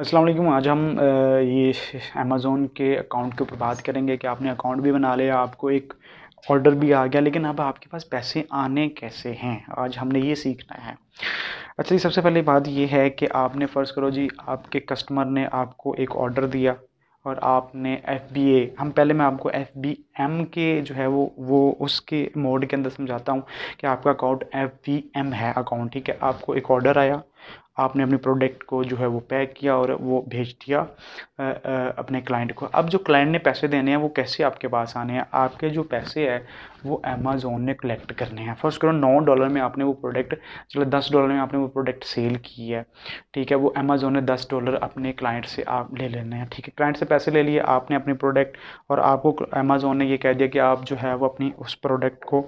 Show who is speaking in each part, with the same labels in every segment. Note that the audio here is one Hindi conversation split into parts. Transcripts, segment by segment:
Speaker 1: अस्सलाम वालेकुम आज हम ये अमेज़ोन के अकाउंट के ऊपर बात करेंगे कि आपने अकाउंट भी बना लिया आपको एक ऑर्डर भी आ गया लेकिन अब आपके पास पैसे आने कैसे हैं आज हमने ये सीखना है अच्छा जी सबसे पहले बात ये है कि आपने फ़र्ज़ करो जी आपके कस्टमर ने आपको एक ऑर्डर दिया और आपने एफ बी ए हम पहले मैं आपको एफ बी एम के जो है वो वो उसके मोड के अंदर समझाता हूँ कि आपका अकाउंट एफ बी एम है अकाउंट ठीक है आपको एक ऑर्डर आया आपने अपने प्रोडक्ट को जो है वो पैक किया और वो भेज दिया अपने क्लाइंट को अब जो क्लाइंट ने पैसे देने हैं वो कैसे आपके पास आने हैं आपके जो पैसे हैं वो अमेज़ोन ने कलेक्ट करने हैं फर्स्ट करो नौ डॉलर में आपने वो प्रोडक्ट चलो दस डॉलर में आपने वो प्रोडक्ट सेल की है ठीक है वो अमेज़ोन ने दस डॉलर अपने क्लाइंट से आप ले लेने हैं ठीक है क्लाइंट से पैसे ले लिए आपने अपने प्रोडक्ट और आपको अमेज़ोन ने ये कह दिया कि आप जो है वो अपनी उस प्रोडक्ट को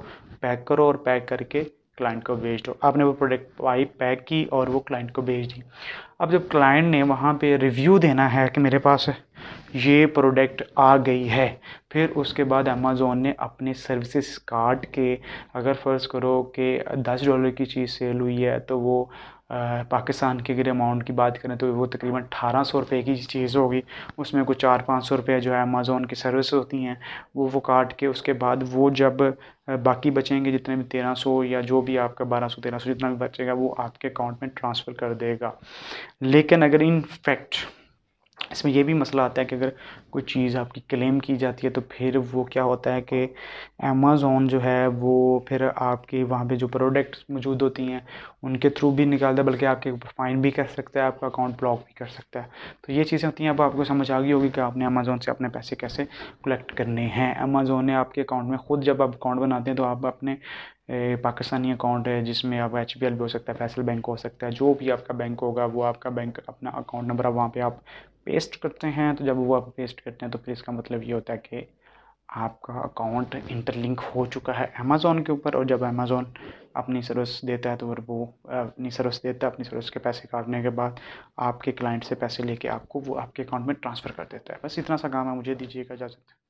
Speaker 1: पैक करो और पैक करके क्लाइंट को भेज दो आपने वो प्रोडक्ट वाई पैक की और वो क्लाइंट को भेज दी अब जब क्लाइंट ने वहाँ पे रिव्यू देना है कि मेरे पास ये प्रोडक्ट आ गई है फिर उसके बाद अमेज़ोन ने अपने सर्विसेज कार्ड के अगर फ़र्ज़ करो कि दस डॉलर की चीज़ सेल हुई है तो वो पाकिस्तान के अगर अमाउंट की बात करें तो वो तकरीबन अठारह सौ रुपये की चीज़ होगी उसमें कुछ चार पाँच सौ रुपये जो है अमेज़ोन की सर्विस होती हैं वो वो काट के उसके बाद वो जब बाकी बचेंगे जितने भी तेरह सौ या जो भी आपका बारह सौ तेरह सौ जितना भी बचेगा वो आपके अकाउंट में ट्रांसफ़र कर देगा लेकिन अगर इन फैक्ट इसमें यह भी मसला आता है कि अगर कोई चीज़ आपकी क्लेम की जाती है तो फिर वो क्या होता है कि अमेज़ोन जो है वो फिर आपके वहाँ पे जो प्रोडक्ट्स मौजूद होती हैं उनके थ्रू भी निकालता है बल्कि आपके ऊपर फाइन भी कर सकता है आपका अकाउंट ब्लॉक भी कर सकता है तो ये चीज़ें होती हैं अब आपको समझ आ गई होगी कि आपने अमेज़ोन से अपने पैसे कैसे कलेक्ट करने हैं अमेज़ोन ने आपके अकाउंट में ख़ुद जब आप अकाउंट बनाते हैं तो आप अपने पाकिस्तानी अकाउंट है जिसमें आप एच भी हो सकता है फैसल बैंक हो सकता है जो भी आपका बैंक होगा वो आपका बैंक अपना अकाउंट नंबर वहाँ पे आप पेस्ट करते हैं तो जब वो आप पेस्ट करते हैं तो फिर इसका मतलब ये होता है कि आपका अकाउंट इंटरलिंक हो चुका है अमेज़ोन के ऊपर और जब अमेज़ोन अपनी सर्विस देता है तो वो अपनी सर्विस देता है अपनी सर्विस के पैसे काटने के बाद आपके क्लाइंट से पैसे लेके आपको वो आपके अकाउंट में ट्रांसफ़र कर देता है बस इतना सा काम है मुझे दीजिएगा इजाज़त